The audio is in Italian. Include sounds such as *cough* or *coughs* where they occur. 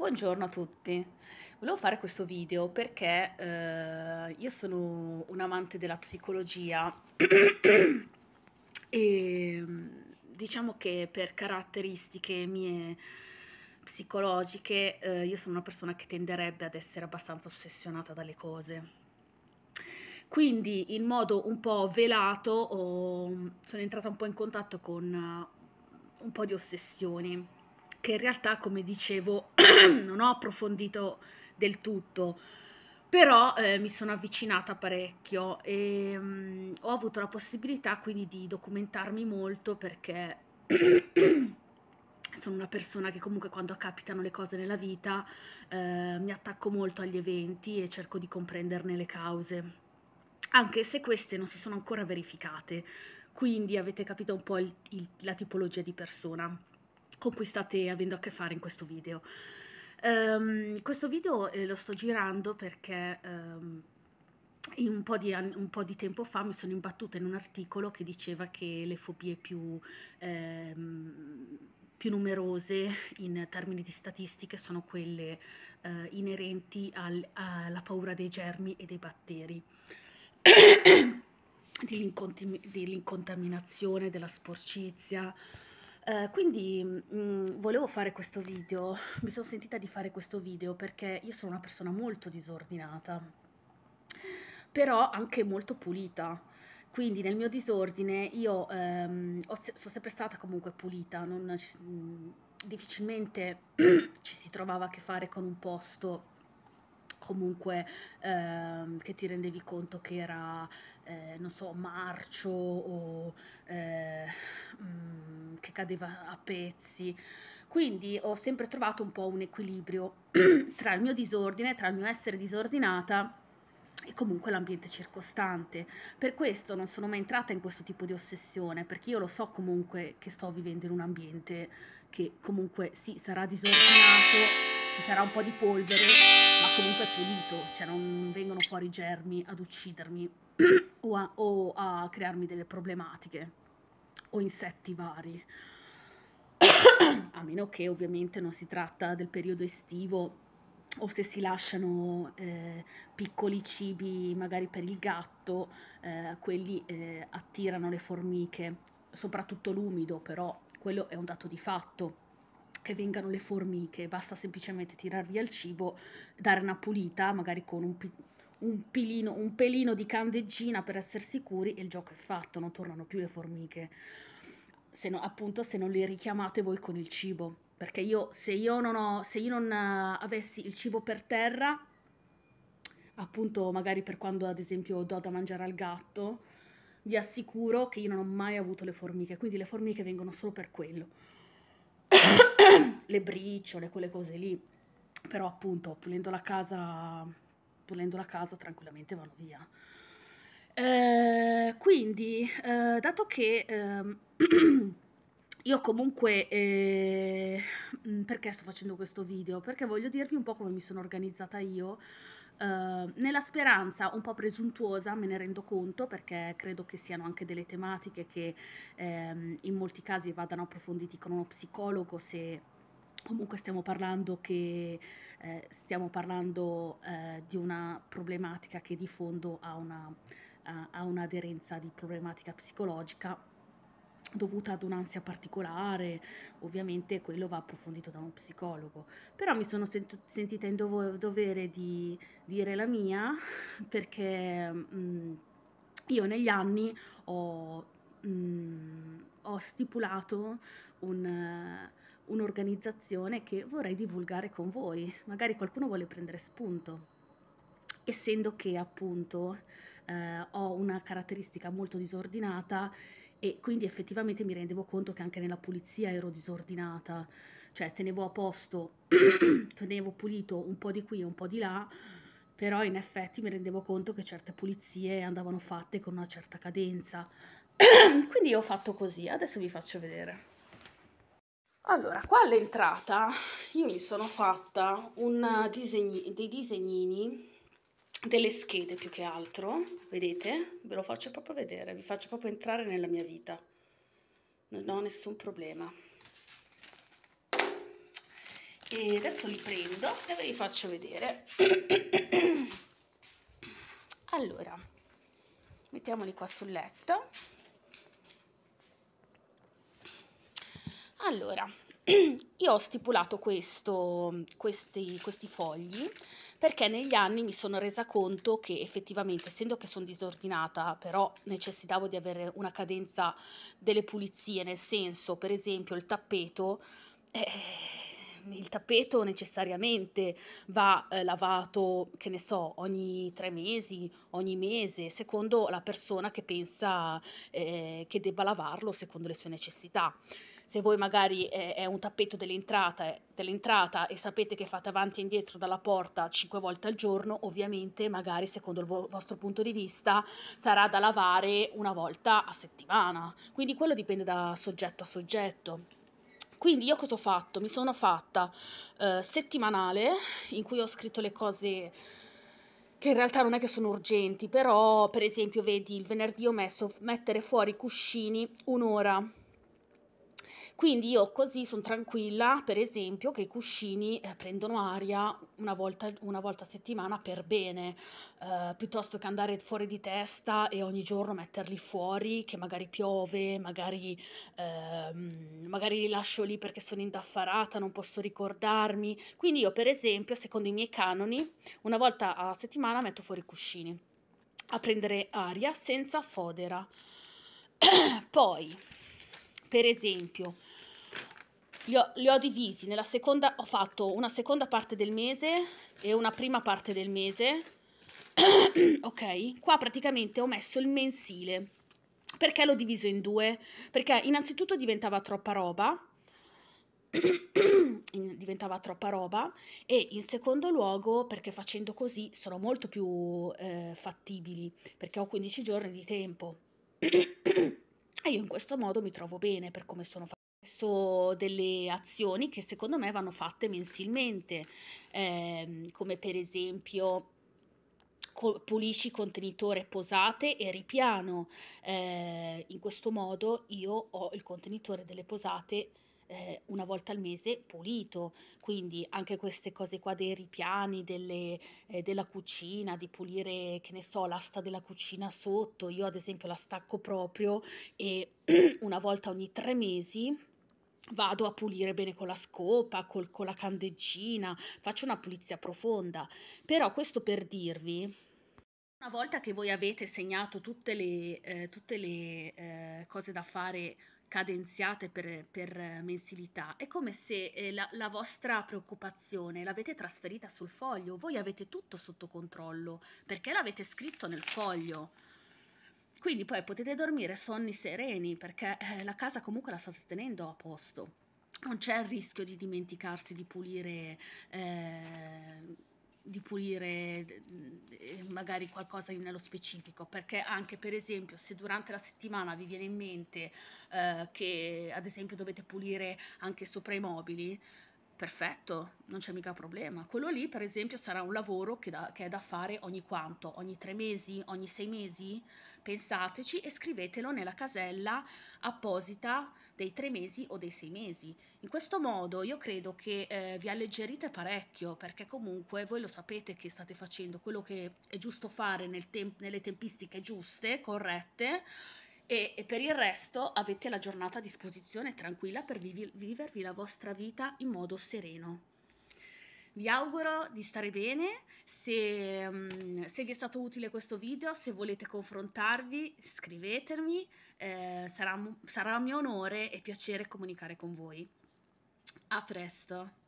Buongiorno a tutti, volevo fare questo video perché eh, io sono un amante della psicologia *clears throat* e diciamo che per caratteristiche mie psicologiche eh, io sono una persona che tenderebbe ad essere abbastanza ossessionata dalle cose. Quindi in modo un po' velato oh, sono entrata un po' in contatto con eh, un po' di ossessioni che in realtà, come dicevo, *clears throat* non ho approfondito del tutto, però eh, mi sono avvicinata parecchio e mh, mm, ho avuto la possibilità quindi di documentarmi molto perché *clears throat* sono una persona che comunque quando capitano le cose nella vita eh, mi attacco molto agli eventi e cerco di comprenderne le cause, anche se queste non si sono ancora verificate, quindi avete capito un po' il, il, la tipologia di persona con cui state avendo a che fare in questo video. Um, questo video eh, lo sto girando perché um, un po, di, un po, di, tempo fa mi sono imbattuta in un articolo che diceva che le fobie più, ehm, più numerose in termini di statistiche sono quelle eh, inerenti al, alla paura dei germi e dei batteri. *coughs* dell'incontaminazione, della sporcizia, eh, quindi mh, mm, volevo fare questo video, *laughs* mi sono sentita di fare questo video perché io sono una persona molto disordinata, però anche molto pulita. Quindi nel mio disordine io um, ho, sono sempre stata comunque pulita, non, mh, mm, difficilmente *clears throat* ci si trovava a che fare con un posto comunque ehm, che ti rendevi conto che era, eh, non so, marcio o eh, mh, mm, che cadeva a pezzi. Quindi ho sempre trovato un po' un equilibrio *clears throat* tra il mio disordine, tra il mio essere disordinata e comunque l'ambiente circostante. Per questo non sono mai entrata in questo tipo di ossessione, perché io lo so comunque che sto vivendo in un ambiente che comunque sì sarà disordinato ci sarà un po' di polvere, ma comunque è pulito, cioè non vengono fuori germi ad uccidermi *clears throat* o, a, o a crearmi delle problematiche o insetti vari. *clears throat* a meno che ovviamente non si tratta del periodo estivo o se si lasciano eh, piccoli cibi magari per il gatto, eh, quelli eh, attirano le formiche, soprattutto l'umido, però quello è un dato di fatto che vengano le formiche, basta semplicemente tirar via il cibo, dare una pulita, magari con un, un, pilino, un pelino di candeggina per essere sicuri e il gioco è fatto, non tornano più le formiche. Se no, appunto se non le richiamate voi con il cibo, perché io se io non, ho, se io non uh, avessi il cibo per terra, appunto magari per quando ad esempio do da mangiare al gatto, vi assicuro che io non ho mai avuto le formiche, quindi le formiche vengono solo per quello le briciole, quelle cose lì, però appunto pulendo la casa, pulendo la casa tranquillamente vanno via. Eh, quindi, eh, dato che eh, *clears throat* io comunque, eh, mm, perché sto facendo questo video? Perché voglio dirvi un po' come mi sono organizzata io Ehm, nella speranza un po' presuntuosa, me ne rendo conto, perché credo che siano anche delle tematiche che ehm, in molti casi vadano approfonditi con uno psicologo se comunque stiamo parlando che eh, stiamo parlando eh, di una problematica che di fondo ha una, ha, ha un'aderenza di problematica psicologica dovuta ad un'ansia particolare, ovviamente quello va approfondito da uno psicologo, però mi sono sent- sentita in dov- dovere di dire la mia *laughs* perché mh, mm, io negli anni ho, mh, mm, ho stipulato un, uh, un'organizzazione che vorrei divulgare con voi, magari qualcuno vuole prendere spunto essendo che appunto eh, ho una caratteristica molto disordinata e quindi effettivamente mi rendevo conto che anche nella pulizia ero disordinata, cioè tenevo a posto, *clears throat* tenevo pulito un po' di qui e un po' di là, però in effetti mi rendevo conto che certe pulizie andavano fatte con una certa cadenza. *clears throat* quindi ho fatto così, adesso vi faccio vedere. Allora, qua all'entrata io mi sono fatta disegni, dei disegnini delle schede più che altro, vedete? Ve lo faccio proprio vedere, vi faccio proprio entrare nella mia vita. Non ho nessun problema. E adesso li prendo e ve li faccio vedere. *clears throat* allora, mettiamoli qua sul letto. Allora, io ho stipulato questo, questi, questi fogli perché negli anni mi sono resa conto che effettivamente, essendo che sono disordinata, però necessitavo di avere una cadenza delle pulizie, nel senso, per esempio, il tappeto. Eh, il tappeto necessariamente va eh, lavato, che ne so, ogni tre mesi, ogni mese, secondo la persona che pensa eh, che debba lavarlo secondo le sue necessità se voi magari eh, è un tappeto dell'entrata, eh, dell'entrata, e sapete che fate avanti e indietro dalla porta 5 volte al giorno, ovviamente magari secondo il vo- vostro punto di vista sarà da lavare una volta a settimana. Quindi quello dipende da soggetto a soggetto. Quindi io cosa ho fatto? Mi sono fatta eh, settimanale in cui ho scritto le cose che in realtà non è che sono urgenti, però per esempio vedi il venerdì ho messo mettere fuori i cuscini un'ora quindi io così sono tranquilla, per esempio, che i cuscini eh, prendono aria una volta, una volta, a settimana per bene, eh, piuttosto che andare fuori di testa e ogni giorno metterli fuori, che magari piove, magari, ehm, magari li lascio lì perché sono indaffarata, non posso ricordarmi. Quindi io, per esempio, secondo i miei canoni, una volta a settimana metto fuori i cuscini a prendere aria senza fodera. *clears throat* Poi, per esempio, li ho, li ho, divisi, nella seconda ho fatto una seconda parte del mese e una prima parte del mese, *clears throat* ok? Qua praticamente ho messo il mensile, perché l'ho diviso in due? Perché innanzitutto diventava troppa roba, *clears throat* diventava troppa roba e in secondo luogo perché facendo così sono molto più eh, fattibili, perché ho 15 giorni di tempo. *clears throat* e io in questo modo mi trovo bene per come sono fatta. So delle azioni che secondo me vanno fatte mensilmente, ehm, come per esempio pulisci contenitore posate e ripiano. Eh, in questo modo io ho il contenitore delle posate eh, una volta al mese pulito, quindi anche queste cose qua dei ripiani, delle, eh, della cucina, di pulire, che ne so, l'asta della cucina sotto, io ad esempio la stacco proprio e *clears throat* una volta ogni tre mesi vado a pulire bene con la scopa, col, con la candeggina, faccio una pulizia profonda. Però questo per dirvi, una volta che voi avete segnato tutte le, eh, tutte le eh, cose da fare cadenziate per, per mensilità, è come se eh, la, la vostra preoccupazione l'avete trasferita sul foglio, voi avete tutto sotto controllo perché l'avete scritto nel foglio. Quindi poi potete dormire sonni sereni perché eh, la casa comunque la state tenendo a posto. Non c'è il rischio di dimenticarsi di pulire eh, di pulire eh, magari qualcosa nello specifico perché anche per esempio se durante la settimana vi viene in mente eh, che ad esempio dovete pulire anche sopra i mobili perfetto non c'è mica problema quello lì per esempio sarà un lavoro che, da, che è da fare ogni quanto ogni tre mesi ogni sei mesi Pensateci e scrivetelo nella casella apposita dei tre mesi o dei sei mesi. In questo modo io credo che eh, vi alleggerite parecchio perché comunque voi lo sapete che state facendo quello che è giusto fare nel tem- nelle tempistiche giuste, corrette e, per il resto avete la giornata a disposizione tranquilla per vivervi la vostra vita in modo sereno. Vi auguro di stare bene, se, mm, se, vi è stato utile questo video, se volete confrontarvi, scrivetemi, eh, sarà, sarà mio onore e piacere comunicare con voi. A presto!